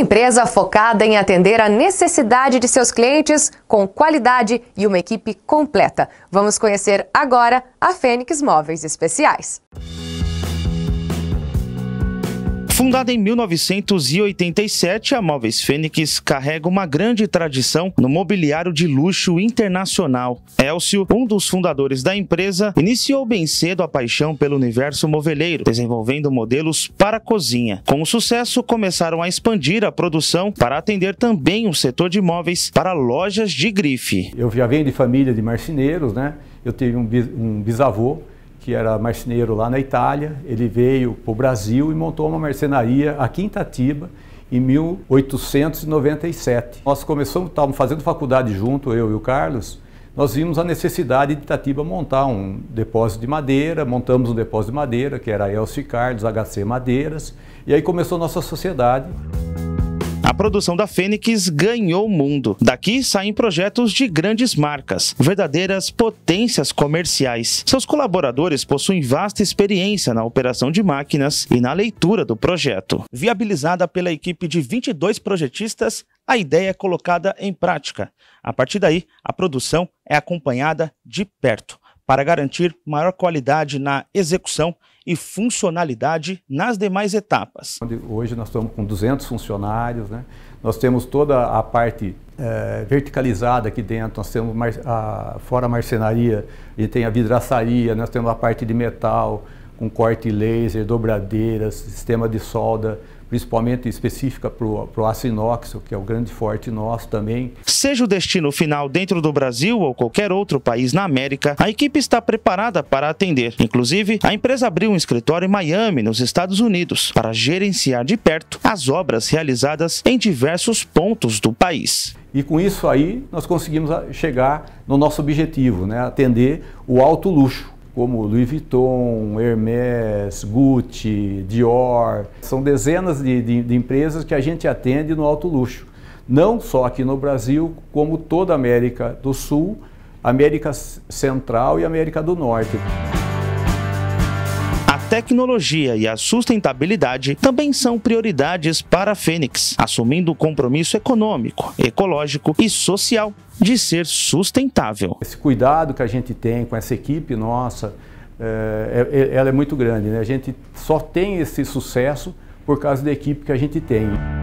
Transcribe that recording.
empresa focada em atender a necessidade de seus clientes com qualidade e uma equipe completa. Vamos conhecer agora a Fênix Móveis Especiais. Fundada em 1987, a Móveis Fênix carrega uma grande tradição no mobiliário de luxo internacional. Elcio, um dos fundadores da empresa, iniciou bem cedo a paixão pelo universo moveleiro, desenvolvendo modelos para a cozinha. Com o sucesso, começaram a expandir a produção para atender também o setor de móveis para lojas de grife. Eu já venho de família de marceneiros, né? Eu tive um bisavô que era marceneiro lá na Itália. Ele veio para o Brasil e montou uma marcenaria aqui em Tatiba, em 1897. Nós começamos, estávamos fazendo faculdade junto, eu e o Carlos, nós vimos a necessidade de Itatiba montar um depósito de madeira, montamos um depósito de madeira, que era a Elcio Carlos, HC Madeiras, e aí começou a nossa sociedade. A produção da Fênix ganhou o mundo. Daqui saem projetos de grandes marcas, verdadeiras potências comerciais. Seus colaboradores possuem vasta experiência na operação de máquinas e na leitura do projeto. Viabilizada pela equipe de 22 projetistas, a ideia é colocada em prática. A partir daí, a produção é acompanhada de perto para garantir maior qualidade na execução e funcionalidade nas demais etapas. Hoje nós estamos com 200 funcionários, né? nós temos toda a parte é, verticalizada aqui dentro, nós temos a, fora a marcenaria, e tem a vidraçaria, nós temos a parte de metal, com corte laser, dobradeiras, sistema de solda, principalmente específica para o aço inox, que é o grande forte nosso também. Seja o destino final dentro do Brasil ou qualquer outro país na América, a equipe está preparada para atender. Inclusive, a empresa abriu um escritório em Miami, nos Estados Unidos, para gerenciar de perto as obras realizadas em diversos pontos do país. E com isso aí, nós conseguimos chegar no nosso objetivo, né? atender o alto luxo como Louis Vuitton, Hermès, Gucci, Dior. São dezenas de, de, de empresas que a gente atende no alto luxo, não só aqui no Brasil, como toda a América do Sul, América Central e América do Norte tecnologia e a sustentabilidade também são prioridades para a Fênix, assumindo o compromisso econômico, ecológico e social de ser sustentável. Esse cuidado que a gente tem com essa equipe nossa, eh, é, é, ela é muito grande. Né? A gente só tem esse sucesso por causa da equipe que a gente tem.